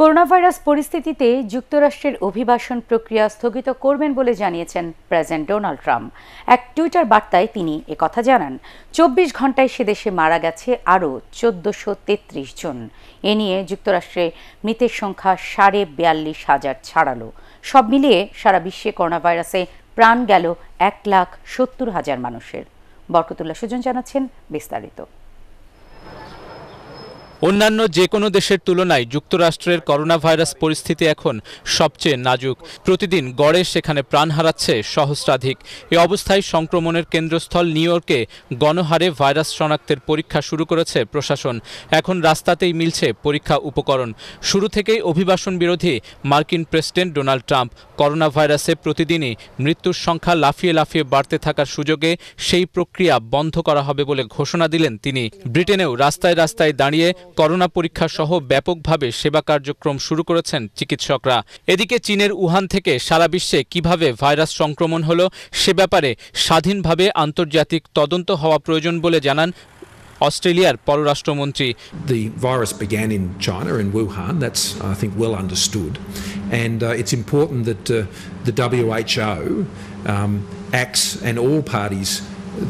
Corona virus পরিস্থিতিতে যুক্তরাষ্ট্রের অভিবাসন প্রক্রিয়া স্থগিত করবেন বলে জানিয়েছেন প্রেসিডেন্ট ডোনাল্ড ট্রাম্প এক টুইটার বার্তায় তিনি একথা জানান চব্বিশ ঘন্টায় সে দেশে মারা গেছে আরও চোদ্দশো তেত্রিশ জন এ নিয়ে যুক্তরাষ্ট্রে মৃতের সংখ্যা সাড়ে বিয়াল্লিশ হাজার ছাড়ালো সব মিলিয়ে সারা বিশ্বে করোনা ভাইরাসে প্রাণ গেল এক লাখ সত্তর হাজার মানুষের বরকতুল্লাহ সুজন জানাচ্ছেন বিস্তারিত অন্যান্য যে কোনো দেশের তুলনায় যুক্তরাষ্ট্রের করোনা ভাইরাস পরিস্থিতি এখন সবচেয়ে নাজুক প্রতিদিন গড়ে সেখানে প্রাণ হারাচ্ছে সহস্রাধিক এ অবস্থায় সংক্রমণের কেন্দ্রস্থল নিউ ইয়র্কে গণহারে ভাইরাস শনাক্তের পরীক্ষা শুরু করেছে প্রশাসন এখন রাস্তাতেই মিলছে পরীক্ষা উপকরণ শুরু থেকেই অভিবাসন বিরোধী মার্কিন প্রেসিডেন্ট ডোনাল্ড ট্রাম্প করোনা ভাইরাসে প্রতিদিনই মৃত্যুর সংখ্যা লাফিয়ে লাফিয়ে বাড়তে থাকার সুযোগে সেই প্রক্রিয়া বন্ধ করা হবে বলে ঘোষণা দিলেন তিনি ব্রিটেনেও রাস্তায় রাস্তায় দাঁড়িয়ে করোনা পরীক্ষা সহ ব্যাপকভাবে সেবা কার্যক্রম শুরু করেছেন চিকিৎসকরা এদিকে চীনের উহান থেকে সারা বিশ্বে কিভাবে ভাইরাস সংক্রমণ হল সে ব্যাপারে স্বাধীনভাবে আন্তর্জাতিক তদন্ত হওয়া প্রয়োজন বলে জানান অস্ট্রেলিয়ার পররাষ্ট্রমন্ত্রী The virus began in China in Wuhan that's I think well understood and uh, it's important that uh, the WHO um, and and all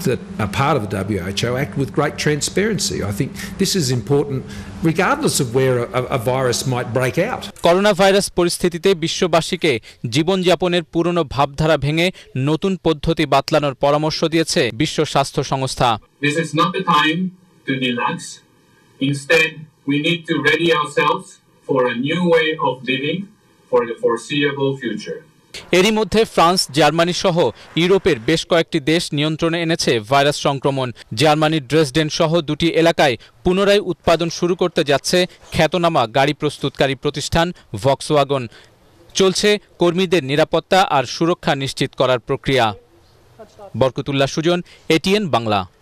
that are part of the WHO act with great transparency. I think this is important regardless of where a, a virus might break out. Corona virus পরিস্থিতিতে বিশ্ববাসীকে জীবনযাপনের পুরনো ভাবধারা ভেঙে নতুন পদ্ধতি বাতলানোর পরামর্শ দিয়েছে বিশ্ব স্বাস্থ্য সংস্থা। This is not the time to relax. Instead, we need to ready ourselves for a new way of living for the foreseeable future. এরই মধ্যে ফ্রান্স জার্মানি সহ ইউরোপের বেশ কয়েকটি দেশ নিয়ন্ত্রণে এনেছে ভাইরাস সংক্রমণ জার্মানির ড্রেসডেন সহ দুটি এলাকায় পুনরায় উৎপাদন শুরু করতে যাচ্ছে খ্যাতনামা গাড়ি প্রস্তুতকারী প্রতিষ্ঠান ভক্সওয়াগন চলছে কর্মীদের নিরাপত্তা আর সুরক্ষা নিশ্চিত করার প্রক্রিয়া বরকতুল্লাহ সুজন এটিএন বাংলা